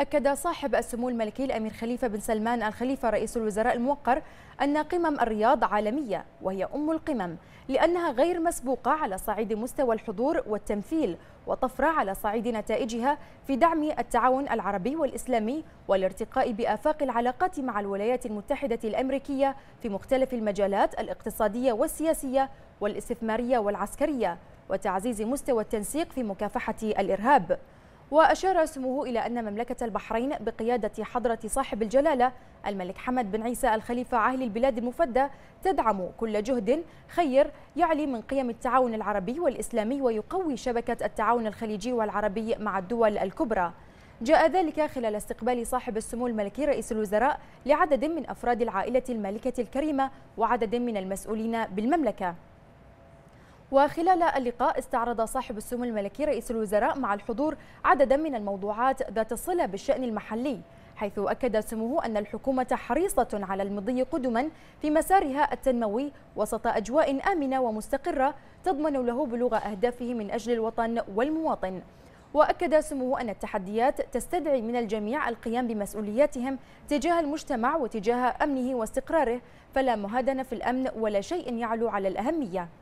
أكد صاحب السمو الملكي الأمير خليفة بن سلمان الخليفة رئيس الوزراء الموقر أن قمم الرياض عالمية وهي أم القمم لأنها غير مسبوقة على صعيد مستوى الحضور والتمثيل وطفرة على صعيد نتائجها في دعم التعاون العربي والإسلامي والارتقاء بآفاق العلاقات مع الولايات المتحدة الأمريكية في مختلف المجالات الاقتصادية والسياسية والاستثمارية والعسكرية وتعزيز مستوى التنسيق في مكافحة الإرهاب وأشار سموه إلى أن مملكة البحرين بقيادة حضرة صاحب الجلالة الملك حمد بن عيسى الخليفة عاهل البلاد المفدى تدعم كل جهد خير يعلي من قيم التعاون العربي والإسلامي ويقوي شبكة التعاون الخليجي والعربي مع الدول الكبرى جاء ذلك خلال استقبال صاحب السمو الملكي رئيس الوزراء لعدد من أفراد العائلة المالكة الكريمة وعدد من المسؤولين بالمملكة وخلال اللقاء استعرض صاحب السمو الملكي رئيس الوزراء مع الحضور عددا من الموضوعات ذات الصلة بالشأن المحلي حيث أكد سموه أن الحكومة حريصة على المضي قدما في مسارها التنموي وسط أجواء آمنة ومستقرة تضمن له بلوغ أهدافه من أجل الوطن والمواطن وأكد سموه أن التحديات تستدعي من الجميع القيام بمسؤولياتهم تجاه المجتمع وتجاه أمنه واستقراره فلا مهادنة في الأمن ولا شيء يعلو على الأهمية